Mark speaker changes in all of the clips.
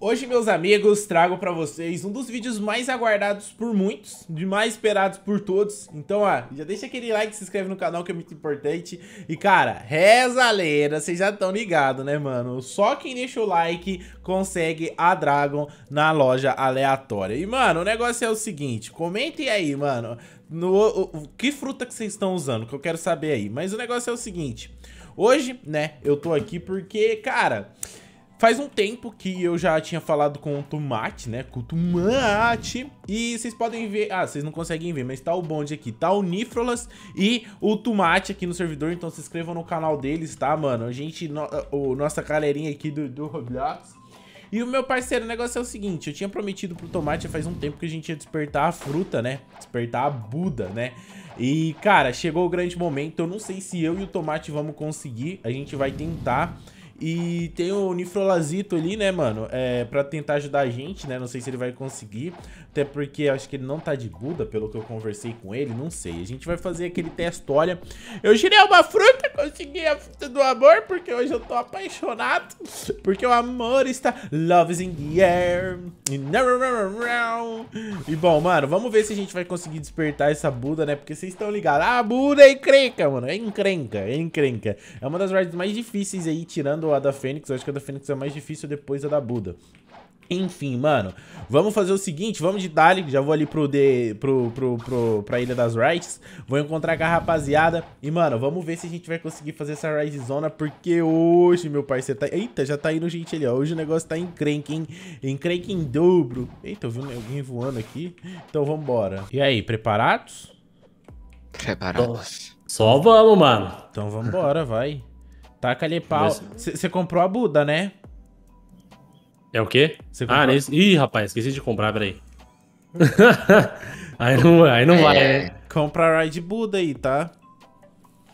Speaker 1: Hoje, meus amigos, trago pra vocês um dos vídeos mais aguardados por muitos, de mais esperados por todos. Então, ó, já deixa aquele like, se inscreve no canal que é muito importante. E, cara, reza a lenda, vocês já estão ligados, né, mano? Só quem deixa o like consegue a Dragon na loja aleatória. E, mano, o negócio é o seguinte, comentem aí, mano, no, o, o, que fruta que vocês estão usando, que eu quero saber aí. Mas o negócio é o seguinte, hoje, né, eu tô aqui porque, cara... Faz um tempo que eu já tinha falado com o Tomate, né? Com o Tomate. E vocês podem ver... Ah, vocês não conseguem ver, mas tá o bonde aqui. Tá o Nifrolas e o Tomate aqui no servidor. Então se inscrevam no canal deles, tá, mano? A gente... No... O, nossa galerinha aqui do, do Roblox. E o meu parceiro, o negócio é o seguinte, eu tinha prometido pro Tomate faz um tempo que a gente ia despertar a fruta, né? Despertar a Buda, né? E, cara, chegou o grande momento, eu não sei se eu e o Tomate vamos conseguir, a gente vai tentar... E tem o Nifrolazito ali, né, mano? É, pra tentar ajudar a gente, né? Não sei se ele vai conseguir. Até porque acho que ele não tá de Buda, pelo que eu conversei com ele, não sei. A gente vai fazer aquele teste, olha. Eu tirei uma fruta, consegui a fruta do amor, porque hoje eu tô apaixonado. Porque o amor está... Love is in the air. E bom, mano, vamos ver se a gente vai conseguir despertar essa Buda, né? Porque vocês estão ligados. Ah, Buda é encrenca, mano. É encrenca, é encrenca. É uma das rides mais difíceis aí, tirando a da Fênix. Eu acho que a da Fênix é mais difícil depois a da Buda. Enfim, mano, vamos fazer o seguinte, vamos de Dali, já vou ali pro, de, pro, pro, pro, pra Ilha das Rights, vou encontrar com a rapaziada e, mano, vamos ver se a gente vai conseguir fazer essa Rise Zona, porque hoje, meu parceiro, tá... Eita, já tá indo gente ali, ó, hoje o negócio tá encrenque, hein, encrenque em dobro. Eita, eu vi alguém voando aqui, então vambora. E aí, preparados? Preparados. Só vamos, mano. Então vambora, vai. Taca ali pau. Você comprou a Buda, né? É o
Speaker 2: quê? Você ah, nesse... Ih, rapaz, esqueci de comprar, peraí. aí não, aí não é. vai. Né?
Speaker 1: Compra Ride Buda aí, tá?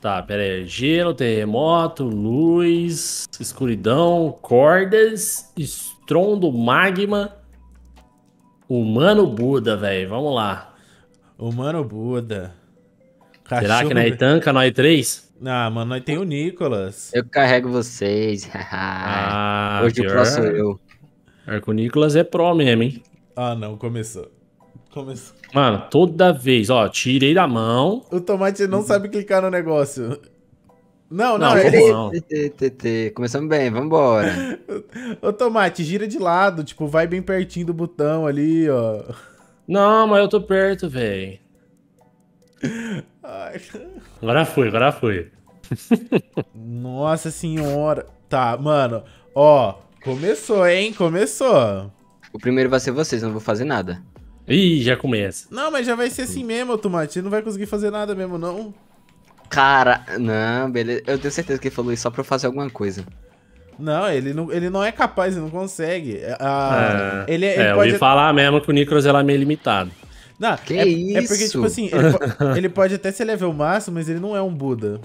Speaker 2: Tá, peraí. Gelo, terremoto, luz, escuridão, cordas, estrondo, magma, humano Buda, velho. Vamos lá.
Speaker 1: Humano Buda. Cachorro... Será que na
Speaker 2: Itanca nós três? Ah, mano, nós tem o
Speaker 1: Nicolas. Eu carrego vocês. ah, Hoje pior. o próximo eu.
Speaker 2: Arconícolas é pro mesmo, hein?
Speaker 1: Ah, não, começou. Começou.
Speaker 2: Mano, toda vez, ó, tirei da mão.
Speaker 1: O tomate não sabe clicar no negócio. Não, não, não, ele... não.
Speaker 3: Começamos bem, vambora.
Speaker 1: Ô, Tomate, gira de lado, tipo, vai bem pertinho do botão ali, ó.
Speaker 2: Não, mas eu tô perto, velho. Agora foi, agora foi.
Speaker 1: Nossa senhora. Tá, mano, ó, Começou, hein?
Speaker 3: Começou. O primeiro vai ser vocês, não vou fazer nada. Ih, já começa.
Speaker 1: Não, mas já vai ser assim mesmo, Tomate. Não vai conseguir fazer nada mesmo, não.
Speaker 3: Cara, não, beleza. Eu tenho certeza
Speaker 2: que ele falou isso só pra eu fazer alguma coisa.
Speaker 1: Não, ele não, ele não é capaz, ele não consegue. É, ah, é, ele, ele é, eu ia
Speaker 2: falar mesmo que o Nicros ela é meio limitado.
Speaker 1: Não, que é, isso? É porque, tipo assim, ele, ele pode até ser level máximo, mas ele não é um Buda.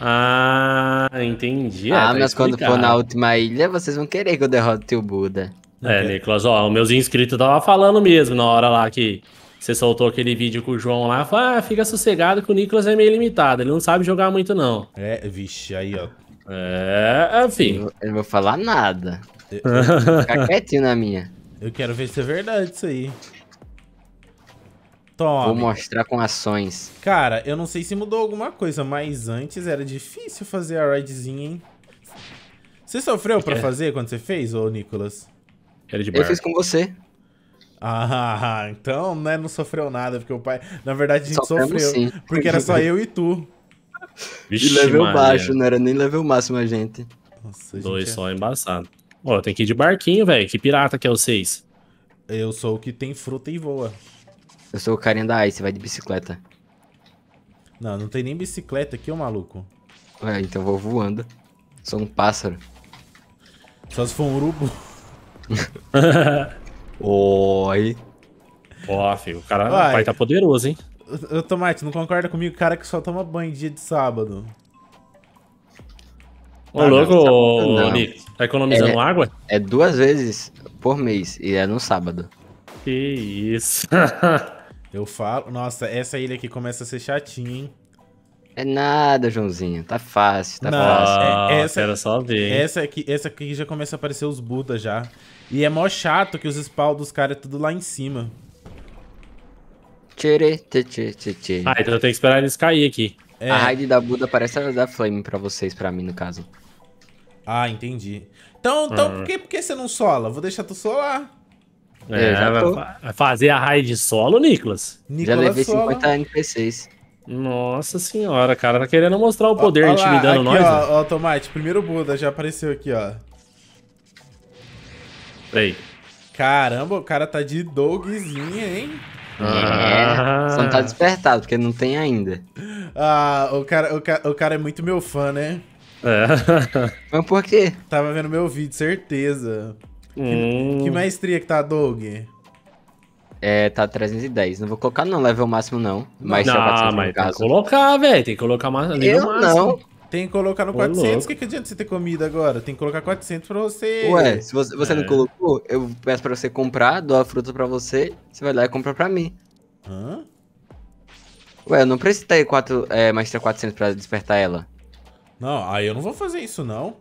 Speaker 1: Ah,
Speaker 3: entendi. É, ah, é, mas quando for na última ilha, vocês vão querer que eu derrote o Buda.
Speaker 2: É, Nicolas, ó, meus inscritos tava falando mesmo na hora lá que você soltou aquele vídeo com o João lá. Falou, ah, fica sossegado que o Nicolas é meio limitado, ele não sabe jogar muito, não. É, vixe, aí, ó. É, enfim. Ele eu não vou falar nada. Eu... Ficar quietinho
Speaker 3: na minha.
Speaker 1: Eu quero ver se é verdade isso aí. Tome. Vou mostrar com ações. Cara, eu não sei se mudou alguma coisa, mas antes era difícil fazer a ridezinha, hein? Você sofreu pra é. fazer quando você fez, ô Nicolas? Era de Eu fiz com você. Ah, então né, não sofreu nada, porque o pai... Na verdade, a gente Sofremos sofreu, sim. porque era só eu e tu. Vixe, e level baixo, não
Speaker 2: era nem level máximo a gente. Nossa, Dois gente é... só embaçado. Ó, tem que ir de barquinho, velho. Que pirata que é vocês.
Speaker 1: Eu sou o que tem fruta e voa.
Speaker 2: Eu sou o carinha da Ice,
Speaker 3: vai de bicicleta.
Speaker 1: Não, não tem nem bicicleta aqui, ô maluco.
Speaker 3: Ué, então eu vou voando. Sou um pássaro.
Speaker 1: Só se for um urubu.
Speaker 2: Oi. Ó, filho, o cara Vai. pai tá poderoso,
Speaker 1: hein? Ô, Tomate, não concorda comigo? Cara que só toma banho dia de sábado.
Speaker 2: Ô, Ah, louco, tá não. ô, Nick. Tá economizando É. água?
Speaker 3: É duas vezes por mês e é no sábado. Que isso.
Speaker 1: Eu falo. Nossa, essa ilha aqui começa a ser chatinha, hein?
Speaker 3: É nada, Joãozinho. Tá fácil, tá
Speaker 2: Não, fácil. É, ah, essa, era só ver. Essa
Speaker 1: aqui, essa aqui já começa a aparecer os Budas já. E é mó chato que os spawns dos caras é tudo lá em cima. Tchê,
Speaker 3: tchê, tchê, tchê. Ah, então eu tenho que esperar eles cair aqui. É. A raid da Buda parece a da Flame pra vocês,
Speaker 2: pra mim, no caso. Ah,
Speaker 1: entendi. Então, então hum. por, que, por que você não sola? Vou deixar tu solar.
Speaker 2: É, já vai, fazer a raid solo, Nicolas. Nicolas já levei solo. 50 NPCs. Nossa senhora, cara, tá querendo mostrar o poder ó, ó intimidando lá, aqui, nós. Ó, né?
Speaker 1: ó, Tomate, primeiro Buda já apareceu aqui, ó. Peraí. Caramba, o cara tá de dogzinha, hein? Ah. É, só não tá ah. despertado,
Speaker 3: porque não tem ainda.
Speaker 1: Ah, o cara, o, cara, o cara é muito meu fã, né?
Speaker 3: É.
Speaker 1: Mas por quê? Tava vendo meu vídeo, certeza. Hum. Que, que hum. maestria que tá, Doug?
Speaker 3: É, tá 310. Não vou colocar não level máximo,
Speaker 2: não. Mas não, é mas tem que colocar, velho. Tem que colocar mais, Eu máximo. não.
Speaker 1: Tem que colocar no Ô, 400. O que, que adianta você ter comida agora? Tem que colocar 400 pra você... Ué, se você, você é. não
Speaker 2: colocou,
Speaker 3: eu peço pra você comprar, dou a fruta pra você, você vai lá e compra pra mim. Hã? Ué, eu não preciso ter 4, é, mais 400 pra despertar ela.
Speaker 1: Não, aí eu não vou fazer isso, não.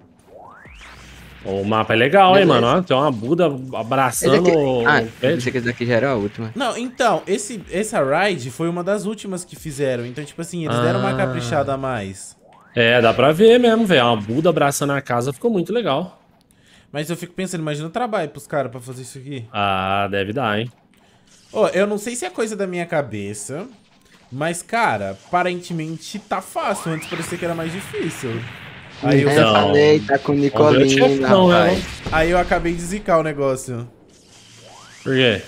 Speaker 2: O mapa é legal, Beleza. hein, mano? Tem uma Buda abraçando o. Ah, pensei que esse daqui já era a última.
Speaker 1: Não, então, esse, essa ride foi uma das últimas que fizeram. Então, tipo assim, eles ah. deram uma ah. caprichada a mais.
Speaker 2: É, dá pra ver mesmo, velho. Uma Buda abraçando a casa ficou muito legal.
Speaker 1: Mas eu fico pensando, imagina o trabalho pros caras pra fazer isso aqui. Ah, deve dar, hein? Ô, oh, eu não sei se é coisa da minha cabeça, mas, cara, aparentemente tá fácil. Antes parecia que era mais difícil. Aí eu então, falei, tá com Nicolina, não, né, Aí eu acabei de zicar o negócio. Por quê?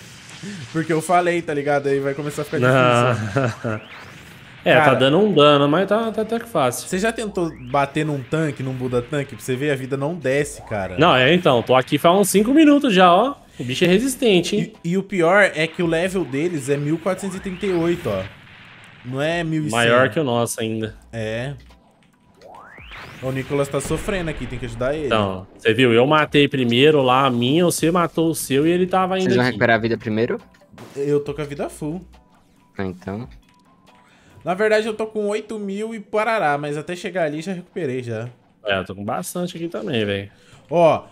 Speaker 1: Porque eu falei, tá ligado? Aí vai começar a ficar difícil. é, tá Cara, tá dando um dano, mas tá, tá até que fácil. Você já tentou bater num tanque, num Buda tanque? Pra você ver, a vida não desce, cara. Não,
Speaker 2: é então, tô aqui faz uns 5 minutos
Speaker 1: já, ó. O bicho é resistente, hein? E, e, o pior é que o level deles é 1438, ó. Não é 1100. Maior que
Speaker 2: o nosso ainda. É.
Speaker 1: O Nicolas tá sofrendo aqui, tem que ajudar ele. Então,
Speaker 2: você viu? Eu matei primeiro lá a minha, você matou o seu e ele tava ainda. Vocês vão recuperar a vida primeiro?
Speaker 1: Eu tô com a vida full. Ah, então. Na verdade, eu tô com 8 mil e parará, mas até chegar ali já recuperei já. É, eu tô com bastante aqui também, velho. Ó,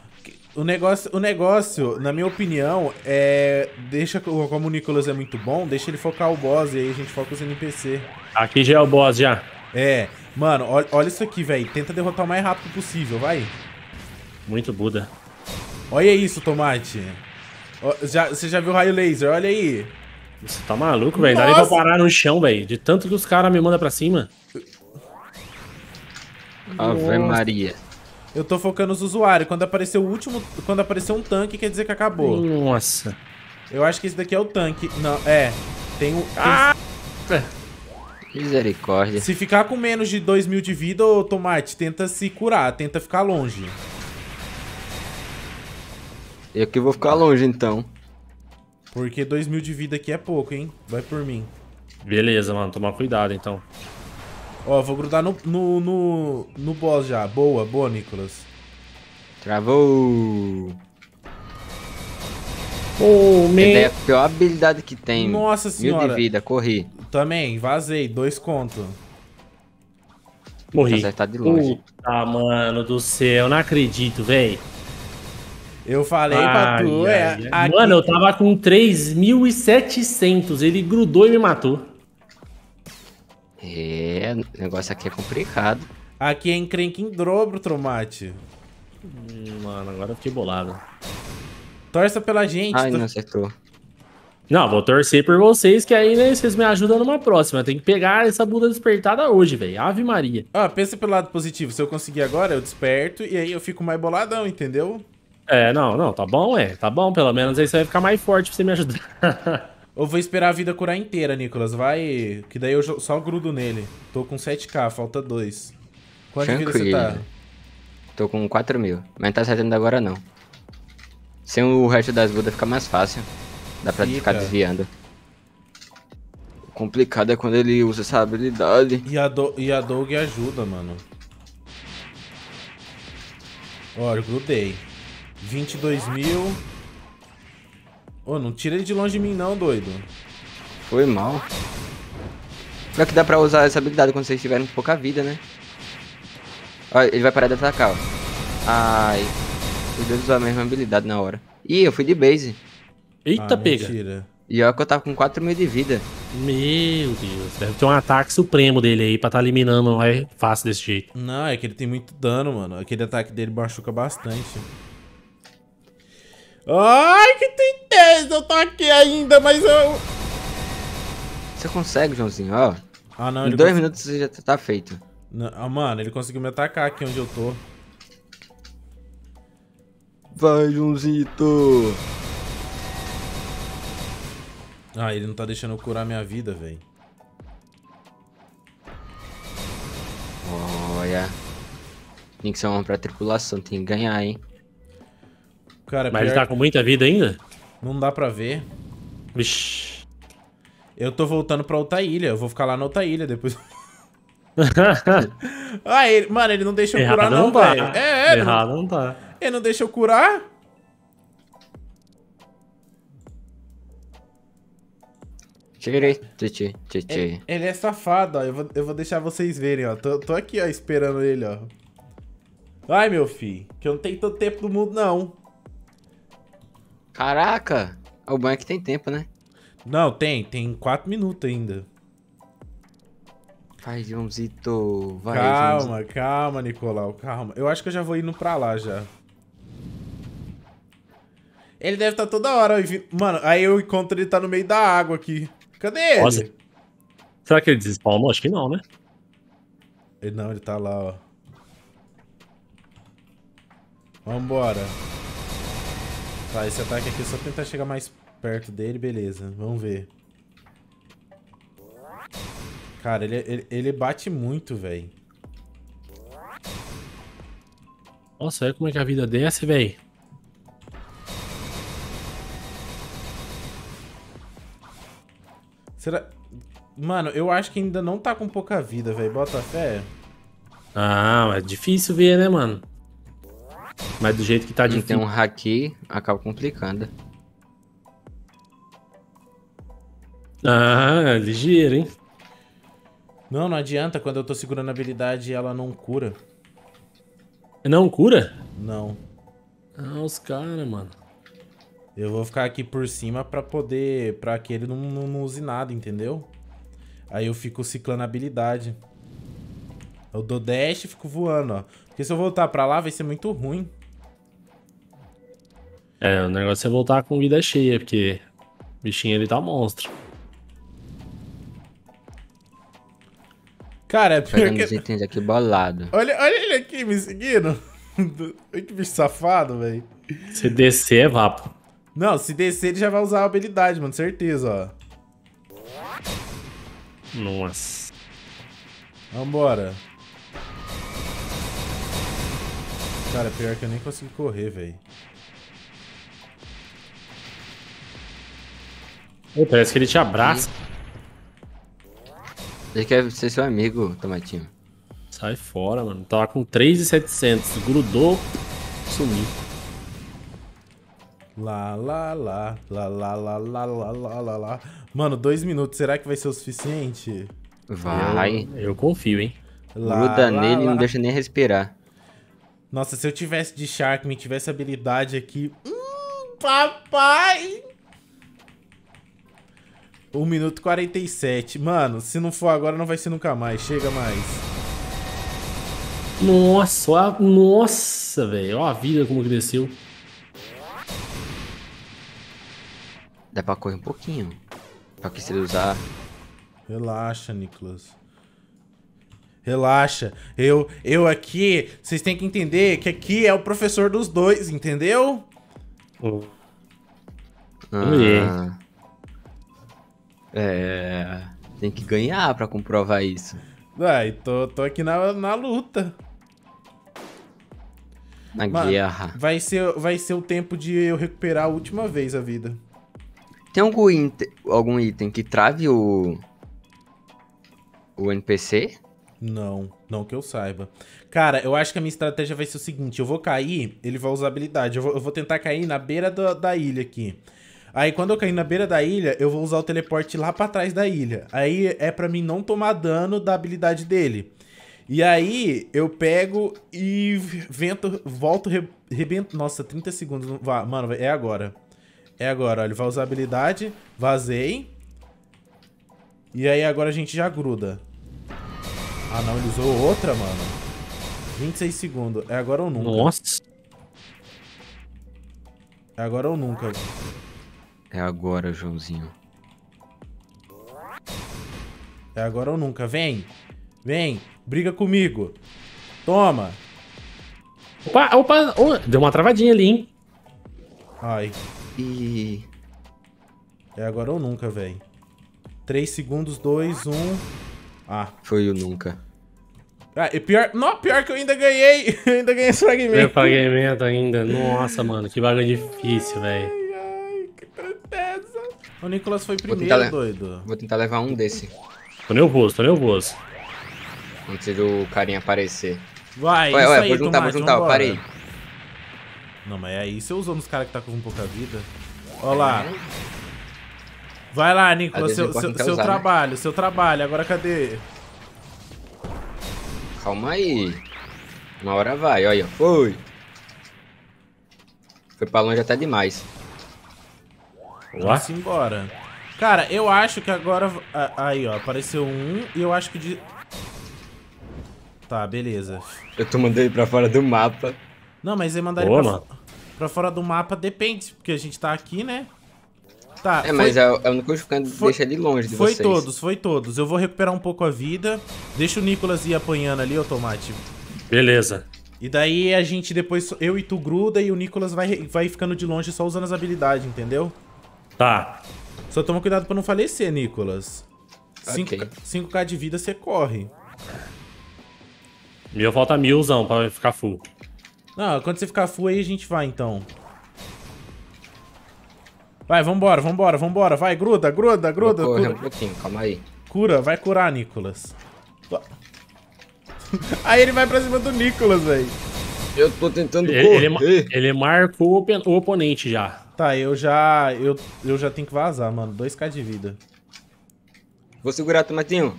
Speaker 1: o negócio, o negócio, na minha opinião, é. Deixa. Como o Nicolas é muito bom, deixa ele focar o boss e aí a gente foca os NPC. Aqui já é o boss já. É. Mano, olha, olha isso aqui, velho. Tenta derrotar o mais rápido possível, vai. Muito Buda. Olha isso, Tomate. Já, você já viu o raio laser, olha aí. Você tá maluco, velho? Dá nem pra parar no
Speaker 2: chão, velho. De tanto que os caras me mandam pra cima. Ave Maria.
Speaker 1: Eu tô focando os usuários. Quando apareceu o último... Quando apareceu um tanque, quer dizer que acabou.
Speaker 2: Nossa.
Speaker 1: Eu acho que esse daqui é o tanque. Não, é. Tem o... Um, ah! Tem... Misericórdia. Se ficar com menos de 2 mil de vida, ô Tomate, tenta se curar, tenta ficar longe. Eu que vou ficar
Speaker 2: longe, então.
Speaker 1: Porque 2 mil de vida aqui é pouco, hein? Vai por mim.
Speaker 2: Beleza, mano. Tomar cuidado, então.
Speaker 1: Ó, vou grudar no, no, no, no boss já. Boa, boa, Nicolas. Travou. Oh, meu... É a
Speaker 3: pior habilidade que tem. Nossa senhora. Mil de vida, corri.
Speaker 1: Também, vazei, dois conto.
Speaker 2: Morri. Tá de longe. Puta, mano do céu, não acredito, véi.
Speaker 1: Eu falei ai, pra tu, ai,
Speaker 2: é. Ai. Mano, eu tava com 3.700, ele grudou e me matou.
Speaker 1: É, o negócio aqui é complicado. Aqui é encrenque em dobro, Tromate. Hum, mano, agora eu fiquei bolado. Torça pela gente. Ai, não acertou. Não, vou torcer por
Speaker 2: vocês, que aí né, vocês me ajudam
Speaker 1: numa próxima. Tem que pegar essa bunda despertada hoje, velho. Ave Maria. Ah, pensa pelo lado positivo. Se eu conseguir agora, eu desperto e aí eu fico mais boladão, entendeu? É, não, não. Tá bom, é. Tá bom, pelo menos aí você vai ficar mais forte pra você me ajudar. eu vou esperar a vida curar inteira, Nicolas. Vai, que daí eu só grudo nele. Tô com 7k, falta 2. Quanto Tranquilo. vida você tá?
Speaker 3: Tô com 4 mil. Mas não tá acertando agora, não. Sem o resto das budas fica mais fácil. Dá pra ficar desviando. O complicado
Speaker 1: é quando ele usa essa habilidade. E a, do, e a Doug ajuda, mano. Ó, eu grudei. 22 mil. Ô, oh, não tira ele de longe de mim não, doido. Foi mal.
Speaker 3: só que dá pra usar essa habilidade quando vocês tiverem pouca vida, né? Ó, ele vai parar de atacar, ó. Ai. Os dois usaram a mesma habilidade na hora. Ih, eu fui de base. Eita, ah, pega. Mentira. E olha que eu tava com 4 mil de vida.
Speaker 2: Meu Deus, deve ter um ataque supremo dele aí pra tá eliminando, não é fácil desse jeito.
Speaker 1: Não, é que ele tem muito dano, mano. Aquele ataque dele machuca bastante. Ai, que tristeza, eu tô aqui ainda, mas eu... Você consegue,
Speaker 3: Joãozinho, ó. Ah, não, em dois cons... minutos você já tá feito.
Speaker 1: Não, ah, mano, ele conseguiu me atacar aqui onde eu tô.
Speaker 3: Vai, Joãozinho!
Speaker 1: Ah, ele não tá deixando eu curar minha vida, velho.
Speaker 3: Olha. Tem que ser uma pré tripulação, tem que ganhar, hein?
Speaker 1: Cara, é Mas ele tá com muita vida ainda? Não dá pra ver. Vixi. Eu tô voltando pra outra ilha. Eu vou ficar lá na outra ilha depois. ah, ele, mano, ele não deixa eu Errado curar, não, tá. velho. É, é. Errado não, não tá. Ele não deixa eu curar? Ele, ele é safado, ó. Eu vou, eu vou deixar vocês verem, ó. Tô, tô aqui, ó, esperando ele, ó. Vai, meu filho. Que eu não tenho todo tempo do mundo, não. Caraca! O banho que tem tempo, né? Não, tem. Tem 4 minutos ainda.
Speaker 3: Vai, Joãozito.
Speaker 1: Vai, calma, Joãozito. calma, Nicolau. Calma. Eu acho que eu já vou indo pra lá, já. Ele deve estar tá toda hora. Mano, aí eu encontro ele tá no meio da água aqui. Cadê ele? Nossa.
Speaker 2: Será que ele despawnou? Acho que não, né? Ele não, ele tá lá, ó.
Speaker 1: Vambora. Tá, esse ataque aqui é só tentar chegar mais perto dele, beleza. Vamos ver. Cara, ele, ele, ele bate muito, velho. Nossa, olha como é que a vida desce, velho. Será... Mano, eu acho que ainda não tá com pouca vida, velho. Bota fé.
Speaker 2: Ah, é difícil
Speaker 3: ver, né, mano? Mas do jeito que tá difícil. Tem um haki, acaba complicando.
Speaker 2: Ah, ligeiro, hein?
Speaker 1: Não, não adianta. Quando eu tô segurando a habilidade, ela não cura.
Speaker 2: Não cura?
Speaker 1: Não. Ah, os caras, mano. Eu vou ficar aqui por cima pra poder... Pra que ele não, não, não use nada, entendeu? Aí eu fico ciclando habilidade. Eu dou dash e fico voando, ó. Porque se eu voltar pra lá vai ser muito ruim.
Speaker 2: É, o negócio é voltar com vida cheia, porque o bichinho ele tá monstro. Cara, é pior que... aqui bolado.
Speaker 1: Olha, olha ele aqui me seguindo. Olha que bicho safado, velho.
Speaker 2: Se descer, é vapo.
Speaker 1: Não, se descer ele já vai usar a habilidade, mano, certeza, ó. Nossa. Vambora. Cara, pior que eu nem consegui correr, velho.
Speaker 2: Parece que ele te abraça. Uhum. Ele quer ser seu amigo, Tomatinho. Sai fora, mano. Tava tá com 3,700. Grudou, sumiu.
Speaker 1: Lá, lá, lá, lá, lá, lá, lá, lá, lá, lá, lá. Mano, dois minutos, será que vai ser o suficiente? Vai,
Speaker 3: eu, eu confio, hein? Lá, Gruda lá, nele e não deixa nem respirar.
Speaker 1: Nossa, se eu tivesse de Shark, me tivesse habilidade aqui... Hum, papai! 1 minuto 47. Mano, se não for agora, não vai ser nunca mais. Chega mais. Nossa,
Speaker 2: a, nossa, velho. Olha a vida como cresceu.
Speaker 1: Dá pra correr um pouquinho. Pra que se ele usar... Relaxa, Nicolas. Relaxa. Eu, eu aqui, vocês têm que entender que aqui é o professor dos dois, entendeu?
Speaker 2: Oh.
Speaker 3: Ah, é. Tem que ganhar pra comprovar isso.
Speaker 1: Ué, tô, tô aqui na, na luta.
Speaker 3: Na Mas guerra.
Speaker 1: Vai ser, vai ser o tempo de eu recuperar a última vez a vida.
Speaker 3: Tem algum, item, algum item que trave o.
Speaker 1: O NPC? Não, não que eu saiba. Cara, eu acho que a minha estratégia vai ser o seguinte: eu vou cair, ele vai usar habilidade. Eu vou, eu vou tentar cair na beira do, da ilha aqui. Aí quando eu cair na beira da ilha, eu vou usar o teleporte lá para trás da ilha. Aí é para mim não tomar dano da habilidade dele. E aí eu pego e vento, volto, rebento. Nossa, 30 segundos. Mano, é agora. É agora, ó, ele vai usar a habilidade. Vazei. E aí agora a gente já gruda. Ah, não, ele usou outra, mano. 26 segundos. É agora ou nunca. Nossa. É agora ou nunca. É agora, Joãozinho. É agora ou nunca. Vem. Vem. Briga comigo. Toma. Opa, opa. Oh, deu uma travadinha ali, hein? Ai. E... É agora ou nunca, velho. 3 segundos, 2, 1...
Speaker 2: Ah. Foi o nunca.
Speaker 1: Ah, e pior... Não, pior que eu ainda ganhei. Eu ainda ganhei esse fragmento. paguei
Speaker 2: fragmento ainda. Nossa, mano. Que bagulho difícil, velho. Ai, que
Speaker 1: tristeza. O Nicolas foi primeiro, Vou
Speaker 2: doido. Vou tentar levar um desse.
Speaker 3: Tô nervoso, tô nervoso. Antes do carinha aparecer. Vai, vai, vai, ué, vou juntar, vou juntar. Parei.
Speaker 1: Não, mas é aí você usou nos caras que tá com pouca vida. Olha lá. Vai lá, Nicolas, seu, seu, seu né? trabalho, seu trabalho. Agora cadê?
Speaker 3: Calma aí. Uma hora vai, olha. Foi. Foi pra longe até demais.
Speaker 1: Vamos embora. Cara, eu acho que agora... Aí, ó, apareceu um e eu acho que... De... Tá, beleza.
Speaker 3: Eu tô mandando ele pra fora do mapa.
Speaker 1: Não, mas ele mandaram ele pra... Pra fora do mapa depende, porque a gente tá aqui, né? Tá. É, foi... mas é, é
Speaker 3: o único ficando foi... deixa de longe de foi vocês. Foi todos,
Speaker 1: foi todos. Eu vou recuperar um pouco a vida. Deixa o Nicolas ir apanhando ali, ô Tomate. Beleza. E daí a gente depois, eu e tu gruda e o Nicolas vai, vai ficando de longe só usando as habilidades, entendeu? Tá. Só toma cuidado pra não falecer, Nicolas. Okay. 5K, 5K de vida você corre. Meu falta milzão pra ficar full. Não, quando você ficar full aí, a gente vai, então. Vai, vambora, vambora, vambora. Vai, gruda, gruda, gruda. Vou correr um pouquinho, calma aí. Cura, vai curar, Nicolas. aí ele vai pra cima do Nicolas, velho.
Speaker 2: Eu tô tentando ele, correr. Ele,
Speaker 1: ele marcou o oponente já. Tá, eu já... Eu, eu já tenho que vazar, mano. 2k de vida. Vou segurar,
Speaker 3: Tomatinho.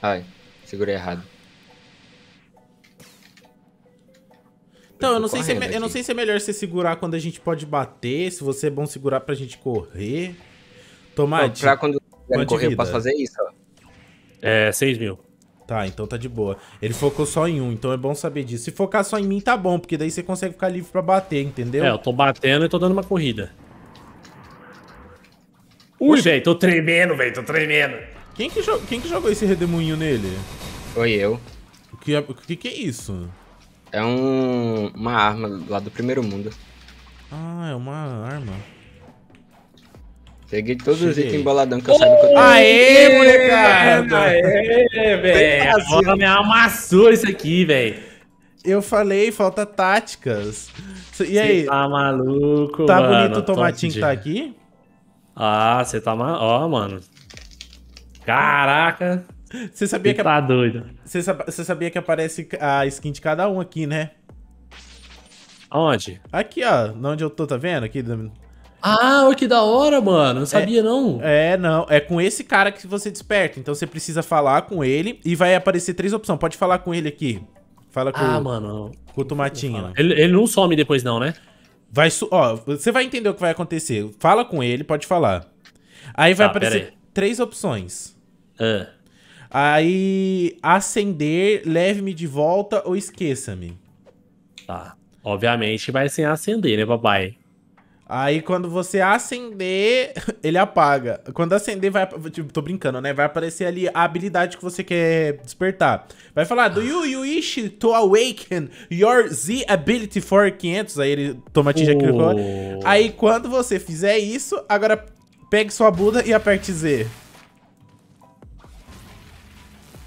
Speaker 3: Ai, segurei errado.
Speaker 1: Então, eu, eu não, sei se é, eu não sei se é melhor você segurar quando a gente pode bater, se você é bom segurar pra gente correr. Tomate. pra quando eu correr, eu posso fazer isso, ó. É, 6 mil. Tá, então tá de boa. Ele focou só em um, então é bom saber disso. Se focar só em mim, tá bom, porque daí você consegue ficar livre pra bater, entendeu? É, eu
Speaker 2: tô batendo e tô dando uma corrida.
Speaker 1: Ui, velho, tô tremendo, velho, tô tremendo. Quem que, Quem que jogou esse redemoinho nele? Foi eu. O que, é, que, que é isso?
Speaker 3: É um uma arma lá do primeiro mundo.
Speaker 1: Ah, é uma arma.
Speaker 2: Peguei todos Cheguei. os itens emboladão que eu saiba que eu tava. Aê, molecada! Aê,
Speaker 1: velho! Agora me
Speaker 2: amassou isso aqui, velho. Eu
Speaker 1: falei, falta táticas.
Speaker 2: E aí? Você tá maluco, Tá mano, bonito o tomatinho que tá aqui? Ah, você tá mal. Ó, mano. Caraca!
Speaker 1: Você sabia que. Tá doido. Você sabia que aparece a skin de cada um aqui, né? Aonde? Aqui, ó. Onde eu tô, tá vendo? Aqui. Ah, que da hora, mano. Não sabia, é, não. É, não. É com esse cara que você desperta. Então você precisa falar com ele e vai aparecer três opções. Pode falar com ele aqui. Fala com, ah, mano, com o Tomatinho. Ele, ele não some depois, não, né? Vai ó, você vai entender o que vai acontecer. Fala com ele, pode falar. Aí vai tá, aparecer três opções. É. Aí, acender, leve-me de volta ou esqueça-me. Tá. Obviamente vai sem acender, né, papai? Aí quando você acender, ele apaga. Quando acender, vai. Tipo, tô brincando, né? Vai aparecer ali a habilidade que você quer despertar. Vai falar: Do you, you wish to awaken your Z ability for 500? Aí ele toma atinge oh. Aí quando você fizer isso, agora pegue sua Buda e aperte Z.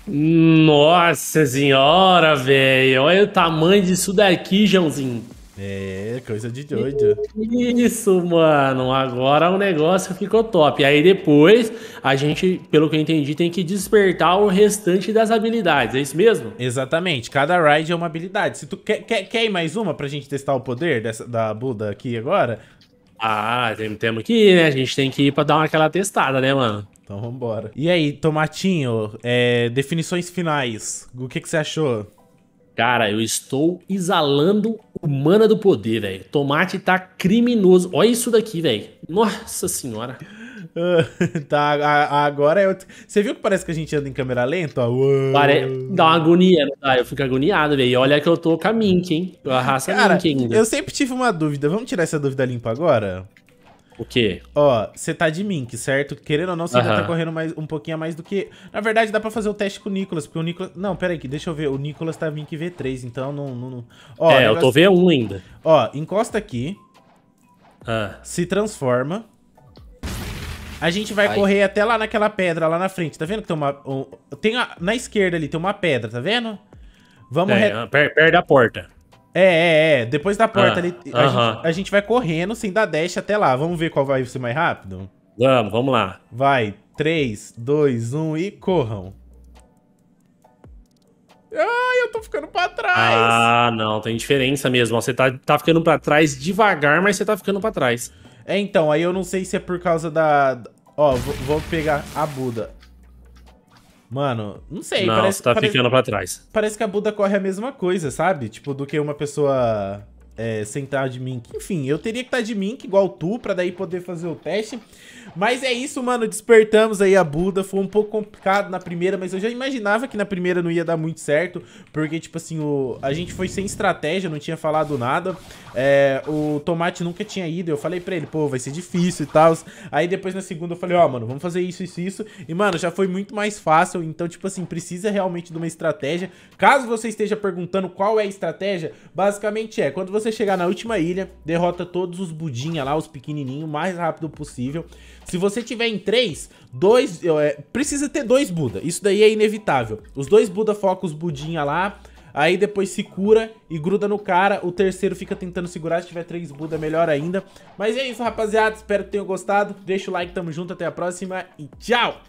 Speaker 2: Nossa senhora, velho. Olha o tamanho disso daqui, Joãozinho.
Speaker 1: É, coisa de doido.
Speaker 2: Isso, mano. Agora o negócio ficou top. Aí depois, a gente, pelo que eu entendi, tem que
Speaker 1: despertar o restante das habilidades. É isso mesmo? Exatamente. Cada ride é uma habilidade. Se tu quer, quer, quer ir mais uma pra gente testar o poder dessa, da Buda aqui agora? Ah, temos que ir, né? A gente tem que ir pra dar aquela testada, né, mano? Então vambora. E aí, Tomatinho, é, definições finais. O que, que você achou? Cara, eu estou
Speaker 2: exalando humana do poder, velho. Tomate tá criminoso. Olha isso daqui, velho. Nossa senhora.
Speaker 1: tá, a, a, agora eu. Você viu que parece que a gente anda em câmera lenta? Pare... Dá
Speaker 2: uma agonia, não dá? Eu fico agoniado, velho. E olha que eu tô com a Mink, hein? Eu arrasto Cara, Mink ainda. Eu sempre
Speaker 1: tive uma dúvida. Vamos tirar essa dúvida limpa agora? O quê? Ó, você tá de mink, certo? Querendo ou não, você uh -huh. tá correndo mais, um pouquinho a mais do que. Na verdade, dá pra fazer o teste com o Nicolas, porque o Nicolas. Não, pera aí, deixa eu ver. O Nicolas tá mink V3, então não. não, não... Ó, é, negócio... eu tô V1 ainda. Ó, encosta aqui. Ah. Se transforma. A gente vai Ai. correr até lá naquela pedra lá na frente. Tá vendo que tem uma. Um, tem a, na esquerda ali, tem uma pedra, tá vendo? Vamos. É, re... Ah,
Speaker 2: perto da porta.
Speaker 1: É, é, é. Depois da porta ah, ali, a, uh -huh. gente, a, gente, vai correndo sem dar dash até lá. Vamos ver qual vai ser mais rápido? Vamos, vamos lá. Vai. 3, 2, 1 e corram. Ai, eu tô ficando pra trás. Ah,
Speaker 2: não, tem diferença mesmo. Você tá, tá ficando pra trás devagar, mas você tá ficando pra trás.
Speaker 1: É, então, aí eu não sei se é por causa da... Ó, vou, vou pegar a Buda. Mano, não sei. Não, parece, tá parece, ficando pra trás. Parece que a Buda corre a mesma coisa, sabe? Tipo, do que uma pessoa é, sentar de mim. Enfim, eu teria que estar de mim, igual tu, pra daí poder fazer o teste. Mas é isso, mano. Despertamos aí a Buda. Foi um pouco complicado na primeira, mas eu já imaginava que na primeira não ia dar muito certo. Porque, tipo assim, o... a gente foi sem estratégia, não tinha falado nada. É, o Tomate nunca tinha ido. Eu falei pra ele, pô, vai ser difícil e tal. Aí depois na segunda eu falei, ó, oh, mano, vamos fazer isso, isso, isso. E, mano, já foi muito mais fácil. Então, tipo assim, precisa realmente de uma estratégia. Caso você esteja perguntando qual é a estratégia, basicamente é, quando você você chegar na última ilha, derrota todos os budinha lá, os pequenininhos, o mais rápido possível. Se você tiver em três, dois... É, precisa ter dois Buda, isso daí é inevitável. Os dois Buda focam os budinha lá, Aí depois se cura e gruda no cara. O terceiro fica tentando segurar. Se tiver três Buda, é melhor ainda. Mas é isso, rapaziada. Espero que tenham gostado. Deixa o like, tamo junto. Até a próxima e tchau!